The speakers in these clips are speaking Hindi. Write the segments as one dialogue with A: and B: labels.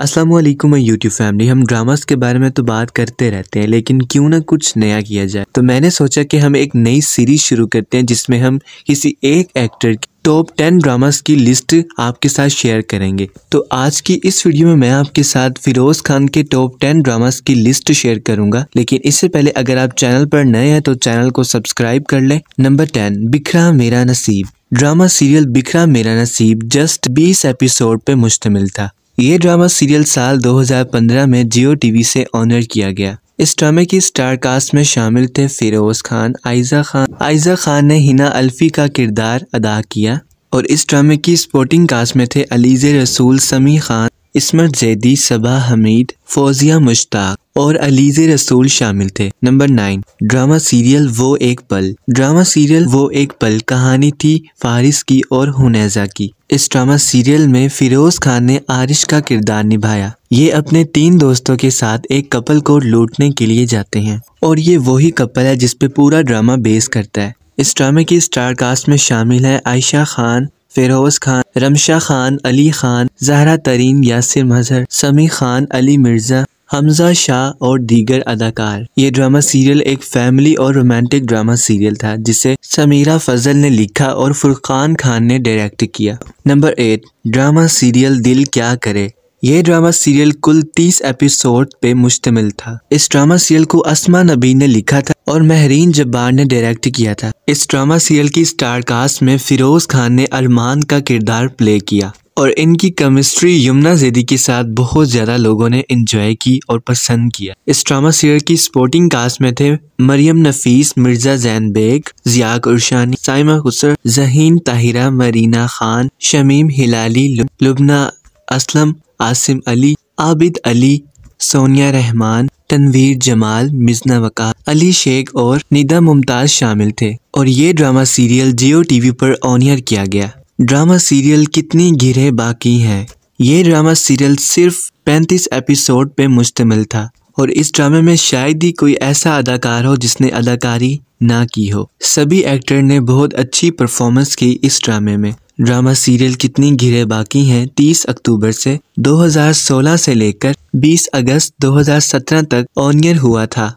A: असलम यूट्यूब फैमिली हम ड्रामास के बारे में तो बात करते रहते हैं लेकिन क्यों ना कुछ नया किया जाए तो मैंने सोचा कि हम एक नई सीरीज शुरू करते हैं जिसमें हम किसी एक एक्टर की टॉप टेन ड्रामास की लिस्ट आपके साथ शेयर करेंगे तो आज की इस वीडियो में मैं आपके साथ फिरोज खान के टॉप टेन ड्रामास की लिस्ट शेयर करूंगा लेकिन इससे पहले अगर आप चैनल पर नए हैं तो चैनल को सब्सक्राइब कर लें नंबर टेन बिखरा मेरा नसीब ड्रामा सीरियल बिखरा मेरा नसीब जस्ट 20 एपिसोड पे मुश्तमिल था ये ड्रामा सीरियल साल 2015 में जियो टीवी से ऑनर किया गया इस ड्रामे की स्टार कास्ट में शामिल थे फिरोज खान आयजा खान आयजा खान ने हिना अल्फी का किरदार अदा किया और इस ड्रामे की स्पोर्टिंग कास्ट में थे अलीज़ रसूल समी खान इसमत जैदी सबा हमीद फौजिया मुश्ताक और अलीज रसूल शामिल थे नंबर नाइन ड्रामा सीरियल वो एक पल ड्रामा सीरियल वो एक पल कहानी थी फारिस की और हुनैजा की इस ड्रामा सीरियल में फिरोज खान ने आरिश का किरदार निभाया ये अपने तीन दोस्तों के साथ एक कपल को लूटने के लिए जाते हैं और ये वही कपल है जिसपे पूरा ड्रामा बेस करता है इस ड्रामे की स्टार कास्ट में शामिल है आयशा खान फिरोज खान रमशा खान अली खान जहरा तरीन यासिर मजहर समी खान अली मिर्जा हमजा शाह और दीगर अदाकार ये ड्रामा सीरियल एक फैमिली और रोमांटिक ड्रामा सीरियल था जिसे समीरा फजल ने लिखा और फुरकान खान ने डायरेक्ट किया नंबर एट ड्रामा सीरियल दिल क्या करे यह ड्रामा सीरियल कुल 30 एपिसोड पे मुश्तमिल था इस ड्रामा सीरियल को असमा नबी ने लिखा था और महरीन जब्बार ने डायरेक्ट किया था इस ड्रामा सीरियल की स्टार कास्ट में फिरोज खान ने अरमान का किरदार प्ले किया और इनकी केमिस्ट्री यमुना जेदी के साथ बहुत ज़्यादा लोगों ने इंजॉय की और पसंद किया इस ड्रामा सीरियल की स्पोर्टिंग कास्ट में थे मरियम नफीस मिर्जा जैन बेग जियाक उर्शानी साइमा खुसर जहीन ताहिरा मरीना खान शमीम हिलाली लुबना असलम आसिम अली आबिद अली सोनिया रहमान तनवीर जमाल मिजना वका अली शेख और निदा मुमताज शामिल थे और ये ड्रामा सीरियल जियो टीवी पर ऑनियर किया गया ड्रामा सीरियल कितनी गिरे बाकी हैं ये ड्रामा सीरियल सिर्फ 35 एपिसोड पे मुश्तमिल था और इस ड्रामे में शायद ही कोई ऐसा अदाकार हो जिसने अदाकारी ना की हो सभी एक्टर ने बहुत अच्छी परफॉर्मेंस की इस ड्रामे में ड्रामा सीरियल कितनी घिरे बाकी हैं 30 अक्टूबर से 2016 से लेकर 20 अगस्त 2017 तक ऑनियर हुआ था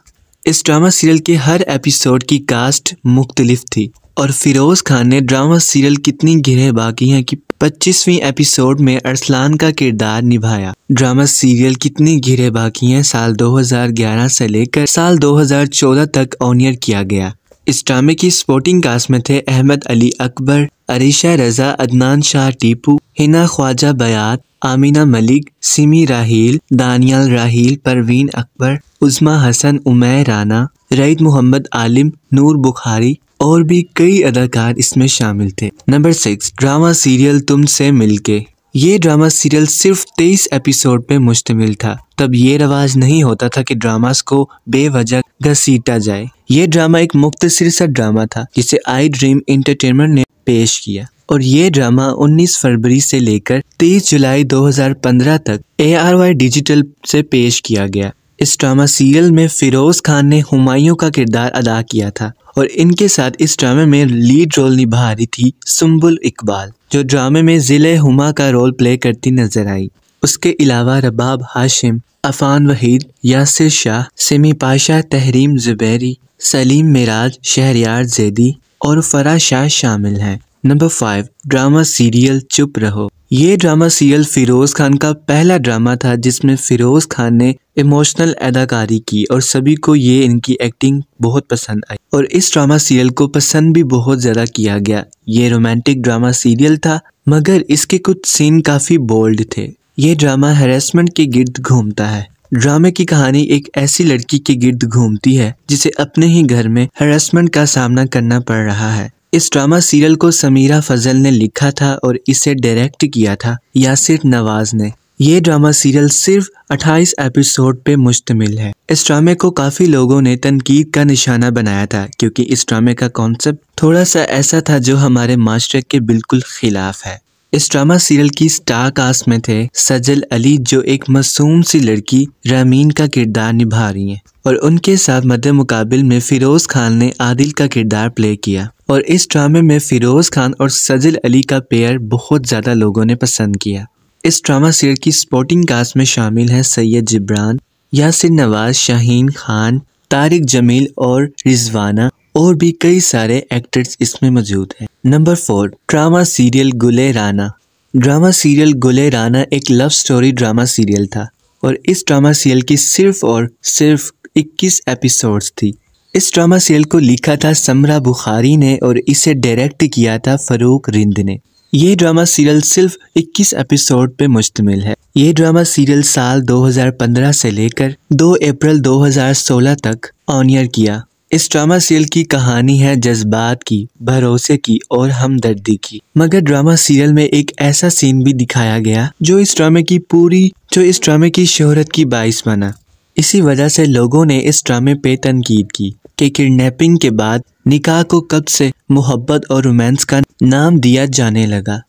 A: इस ड्रामा सीरियल के हर एपिसोड की कास्ट मुख्तलिफ थी और फिरोज़ खान ने ड्रामा सीरियल कितनी गिरे बाकी हैं की पच्चीसवीं एपिसोड में अरसलान का किरदार निभाया ड्रामा सीरियल कितनी गिरे बाकी हैं साल 2011 से लेकर साल 2014 तक ऑनियर किया गया इस ड्रामे की स्पोर्टिंग कास्ट में थे अहमद अली अकबर अरिशा रजा अदनान शाह टीपू हिना ख्वाजा बयात आमीना मलिक सिमी राहील दानियाल राहील परवीन अकबर उजमा हसन उमैर राना रईद मोहम्मद आलिम नूर बुखारी और भी कई अदाकार इसमें शामिल थे नंबर सिक्स ड्रामा सीरियल तुम से मिलके ये ड्रामा सीरियल सिर्फ 23 एपिसोड पे मुश्तमिल था तब ये रवाज नहीं होता था कि ड्रामास को बेवजह घसीटा जाए ये ड्रामा एक मुख्तर सा ड्रामा था जिसे आई ड्रीम इंटरटेनमेंट ने पेश किया और ये ड्रामा 19 फरवरी से लेकर 23 जुलाई 2015 तक ए आर वाई डिजिटल से पेश किया गया इस ड्रामा सीरियल में फिरोज खान ने हुमायूं का किरदार अदा किया था और इनके साथ इस ड्रामे में लीड रोल निभा रही थी सुम्बुल इकबाल जो ड्रामे में ज़िले हुमा का रोल प्ले करती नजर आई उसके अलावा रबाब हाशिम अफान वहीद यासिर शाह सिमी पाशा तहरीम जुबैरी सलीम मिराज शहरियार जैदी और फरा शाह शामिल हैं नंबर फाइव ड्रामा सीरियल चुप रहो ये ड्रामा सीरियल फिरोज खान का पहला ड्रामा था जिसमें फिरोज खान ने इमोशनल अदाकारी की और सभी को ये इनकी एक्टिंग बहुत पसंद आई और इस ड्रामा सीरियल को पसंद भी बहुत ज़्यादा किया गया ये रोमांटिक ड्रामा सीरियल था मगर इसके कुछ सीन काफ़ी बोल्ड थे ये ड्रामा हेरेसमेंट के गिर्द घूमता है ड्रामे की कहानी एक ऐसी लड़की के गिर्द घूमती है जिसे अपने ही घर में हेरेसमेंट का सामना करना पड़ रहा है इस ड्रामा सीरियल को समीरा फजल ने लिखा था और इसे डायरेक्ट किया था यासिर नवाज ने ये ड्रामा सीरियल सिर्फ 28 एपिसोड पे मुश्तमिल है इस ड्रामे को काफ़ी लोगों ने तनकीद का निशाना बनाया था क्योंकि इस ड्रामे का कॉन्सेप्ट थोड़ा सा ऐसा था जो हमारे माशरे के बिल्कुल खिलाफ है इस ड्रामा सीरियल की स्टार कास्ट में थे सजल अली जो एक मासूम सी लड़की रामीन का किरदार निभा रही हैं और उनके साथ मध्य मुकाबल में फिरोज खान ने आदिल का किरदार प्ले किया और इस ड्रामे में फिरोज खान और सजल अली का पेयर बहुत ज़्यादा लोगों ने पसंद किया इस ड्रामा सीरियल की स्पोर्टिंग कास्ट में शामिल है सैयद जिब्रान यासिर नवाज शाहीन खान तारिक जमील और रिजवाना और भी कई सारे एक्टर्स इसमें मौजूद हैं नंबर फोर ड्रामा सीरियल गुले राना ड्रामा सीरियल गुले राना एक लव स्टोरी ड्रामा सीरियल था और इस ड्रामा सीरियल की सिर्फ और सिर्फ 21 एपिसोड्स थी इस ड्रामा सीरियल को लिखा था समरा बुखारी ने और इसे डायरेक्ट किया था फरूक रिंद ने ये ड्रामा सीरियल सिर्फ 21 एपिसोड पे मुश्तमिल है ये ड्रामा सीरियल साल 2015 से लेकर 2 अप्रैल 2016 तक ऑनियर किया इस ड्रामा सीरियल की कहानी है जज्बात की भरोसे की और हमदर्दी की मगर ड्रामा सीरियल में एक ऐसा सीन भी दिखाया गया जो इस ड्रामे की पूरी जो इस ड्रामे की शोहरत की बाइस बना इसी वजह से लोगों ने इस ड्रामे पे तनकीद की के किडनैपिंग के बाद निकाह को कब से मोहब्बत और रोमांस का नाम दिया जाने लगा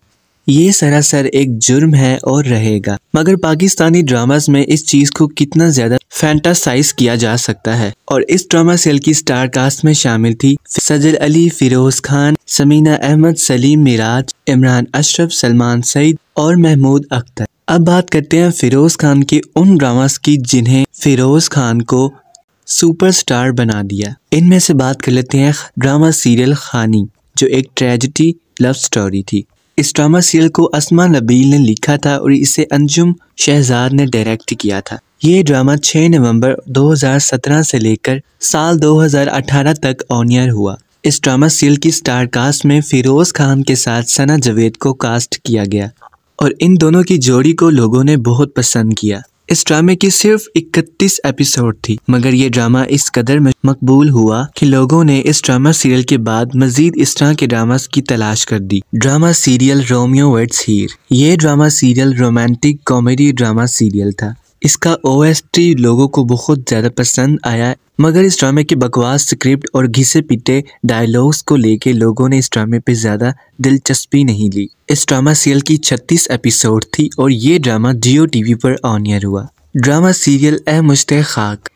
A: ये सरासर एक जुर्म है और रहेगा मगर पाकिस्तानी ड्रामास में इस चीज को कितना ज्यादा फैंटासाइज किया जा सकता है और इस ड्रामा सेल की स्टार कास्ट में शामिल थी सजल अली फिरोज खान समीना अहमद सलीम मिराज इमरान अशरफ सलमान सईद और महमूद अख्तर अब बात करते हैं फिरोज खान के उन ड्रामास की जिन्हें फिरोज खान को सुपरस्टार बना दिया इनमें से बात कर लेते हैं ड्रामा सीरियल खानी जो एक ट्रेजिडी लव स्टोरी थी इस ड्रामा सीरियल को असमा नबील ने लिखा था और इसे अंजुम शहजाद ने डायरेक्ट किया था ये ड्रामा 6 नवंबर 2017 से लेकर साल 2018 तक ऑनियर हुआ इस ड्रामा सीरियल की स्टार कास्ट में फिरोज खान के साथ सना जावेद को कास्ट किया गया और इन दोनों की जोड़ी को लोगों ने बहुत पसंद किया इस ड्रामे की सिर्फ 31 एपिसोड थी मगर ये ड्रामा इस कदर में मकबूल हुआ कि लोगों ने इस ड्रामा सीरियल के बाद मजीद इस तरह के ड्रामा की तलाश कर दी drama serial Romeo weds Heer ये drama serial romantic comedy drama serial था इसका टी लोगों को बहुत ज़्यादा पसंद आया मगर इस ड्रामे की बकवास स्क्रिप्ट और घिसे पीटे डायलॉग्स को लेके लोगों ने इस ड्रामे पे ज़्यादा दिलचस्पी नहीं ली इस ड्रामा सीरियल की 36 एपिसोड थी और ये ड्रामा जियो टीवी पर ऑनियर हुआ ड्रामा सीरियल ए मुश्ते खाक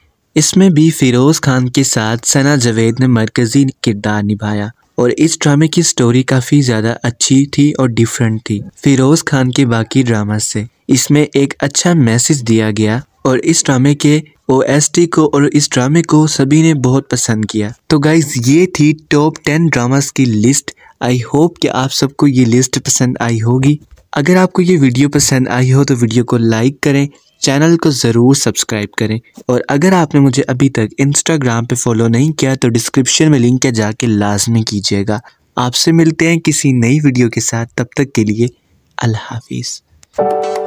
A: इसमें भी फिरोज़ खान के साथ सना जवेद ने मरकज़ी किरदार निभाया और इस ड्रामे की स्टोरी काफ़ी ज़्यादा अच्छी थी और डिफरेंट थी फिरोज़ खान के बाकी ड्रामा से इसमें एक अच्छा मैसेज दिया गया और इस ड्रामे के टी को और इस ड्रामे को सभी ने बहुत पसंद किया तो गाइज ये थी टॉप टेन ड्रामास की लिस्ट आई होप कि आप सबको ये लिस्ट पसंद आई होगी अगर आपको ये वीडियो पसंद आई हो तो वीडियो को लाइक करें चैनल को ज़रूर सब्सक्राइब करें और अगर आपने मुझे अभी तक इंस्टाग्राम पे फॉलो नहीं किया तो डिस्क्रिप्शन में लिंक है जाके लाजमी कीजिएगा आपसे मिलते हैं किसी नई वीडियो के साथ तब तक के लिए अल्लाह हाफिज़